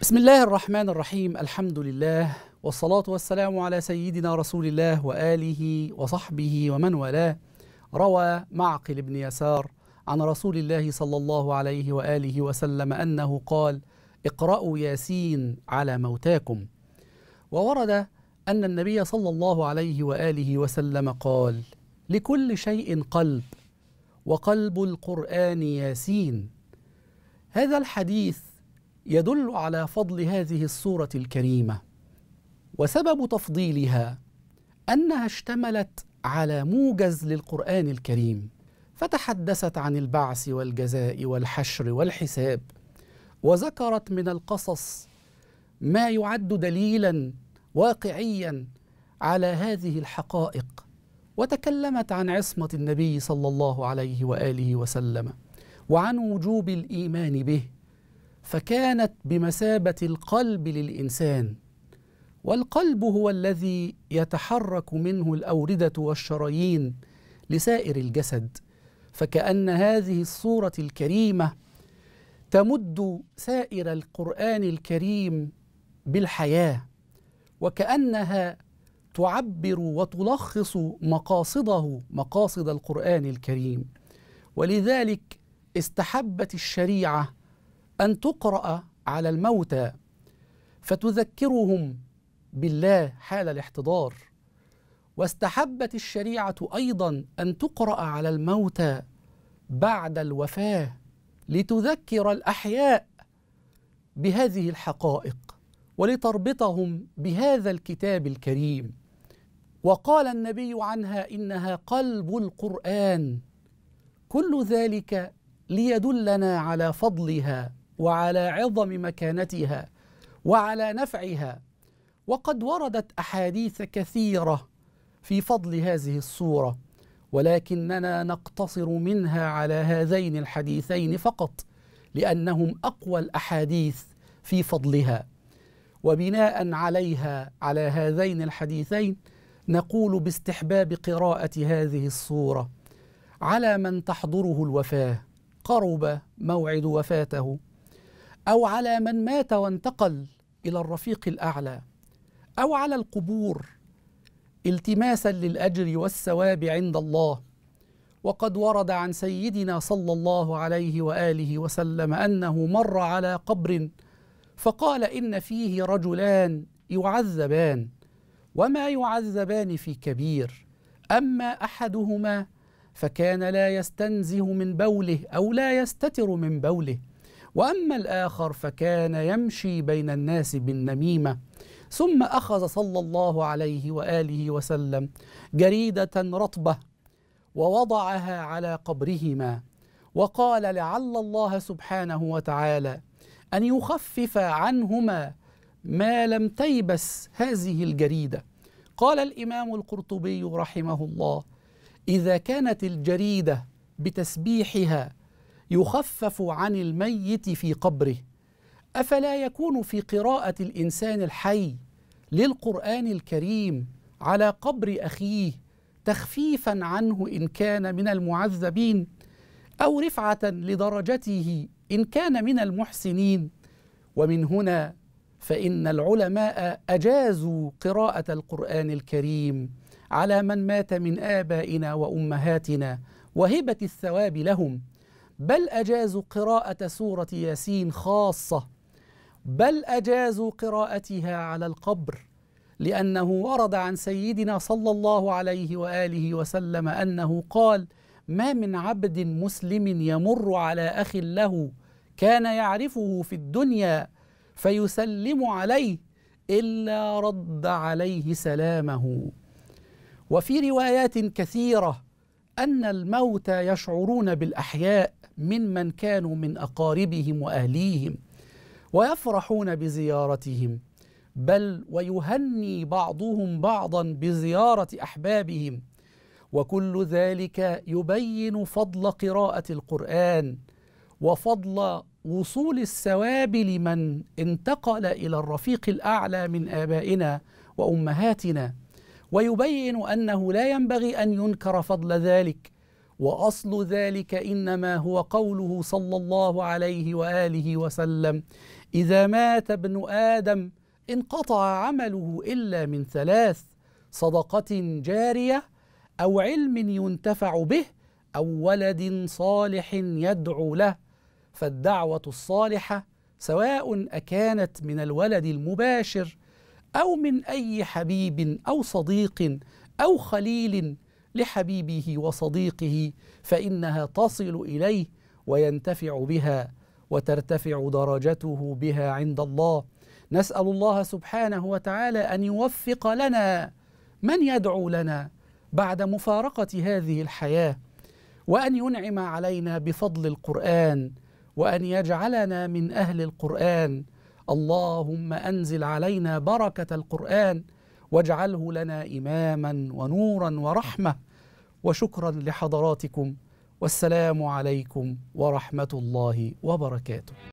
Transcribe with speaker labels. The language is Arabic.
Speaker 1: بسم الله الرحمن الرحيم الحمد لله والصلاة والسلام على سيدنا رسول الله وآله وصحبه ومن والاه روى معقل بن يسار عن رسول الله صلى الله عليه وآله وسلم أنه قال اقرأوا ياسين على موتاكم وورد أن النبي صلى الله عليه وآله وسلم قال لكل شيء قلب وقلب القرآن ياسين هذا الحديث يدل على فضل هذه الصورة الكريمة وسبب تفضيلها أنها اشتملت على موجز للقرآن الكريم فتحدثت عن البعث والجزاء والحشر والحساب وذكرت من القصص ما يعد دليلا واقعيا على هذه الحقائق وتكلمت عن عصمة النبي صلى الله عليه وآله وسلم وعن وجوب الإيمان به فكانت بمثابه القلب للانسان والقلب هو الذي يتحرك منه الاورده والشرايين لسائر الجسد فكان هذه الصوره الكريمه تمد سائر القران الكريم بالحياه وكانها تعبر وتلخص مقاصده مقاصد القران الكريم ولذلك استحبت الشريعه أن تقرأ على الموتى فتذكرهم بالله حال الاحتضار واستحبت الشريعة أيضا أن تقرأ على الموتى بعد الوفاة لتذكر الأحياء بهذه الحقائق ولتربطهم بهذا الكتاب الكريم وقال النبي عنها إنها قلب القرآن كل ذلك ليدلنا على فضلها وعلى عظم مكانتها وعلى نفعها وقد وردت احاديث كثيره في فضل هذه الصوره ولكننا نقتصر منها على هذين الحديثين فقط لانهم اقوى الاحاديث في فضلها وبناء عليها على هذين الحديثين نقول باستحباب قراءه هذه الصوره على من تحضره الوفاه قرب موعد وفاته او على من مات وانتقل الى الرفيق الاعلى او على القبور التماسا للاجر والثواب عند الله وقد ورد عن سيدنا صلى الله عليه واله وسلم انه مر على قبر فقال ان فيه رجلان يعذبان وما يعذبان في كبير اما احدهما فكان لا يستنزه من بوله او لا يستتر من بوله واما الاخر فكان يمشي بين الناس بالنميمه ثم اخذ صلى الله عليه واله وسلم جريده رطبه ووضعها على قبرهما وقال لعل الله سبحانه وتعالى ان يخفف عنهما ما لم تيبس هذه الجريده قال الامام القرطبي رحمه الله اذا كانت الجريده بتسبيحها يخفف عن الميت في قبره افلا يكون في قراءه الانسان الحي للقران الكريم على قبر اخيه تخفيفا عنه ان كان من المعذبين او رفعه لدرجته ان كان من المحسنين ومن هنا فان العلماء اجازوا قراءه القران الكريم على من مات من ابائنا وامهاتنا وهبه الثواب لهم بل أجازوا قراءة سورة ياسين خاصة بل أجازوا قراءتها على القبر لأنه ورد عن سيدنا صلى الله عليه وآله وسلم أنه قال ما من عبد مسلم يمر على أخ له كان يعرفه في الدنيا فيسلم عليه إلا رد عليه سلامه وفي روايات كثيرة أن الموتى يشعرون بالأحياء ممن كانوا من اقاربهم واهليهم ويفرحون بزيارتهم بل ويهني بعضهم بعضا بزياره احبابهم وكل ذلك يبين فضل قراءه القران وفضل وصول الثواب لمن انتقل الى الرفيق الاعلى من ابائنا وامهاتنا ويبين انه لا ينبغي ان ينكر فضل ذلك واصل ذلك انما هو قوله صلى الله عليه واله وسلم اذا مات ابن ادم انقطع عمله الا من ثلاث صدقه جاريه او علم ينتفع به او ولد صالح يدعو له فالدعوه الصالحه سواء اكانت من الولد المباشر او من اي حبيب او صديق او خليل لحبيبه وصديقه فانها تصل اليه وينتفع بها وترتفع درجته بها عند الله نسال الله سبحانه وتعالى ان يوفق لنا من يدعو لنا بعد مفارقه هذه الحياه وان ينعم علينا بفضل القران وان يجعلنا من اهل القران اللهم انزل علينا بركه القران واجعله لنا اماما ونورا ورحمه وشكرا لحضراتكم والسلام عليكم ورحمه الله وبركاته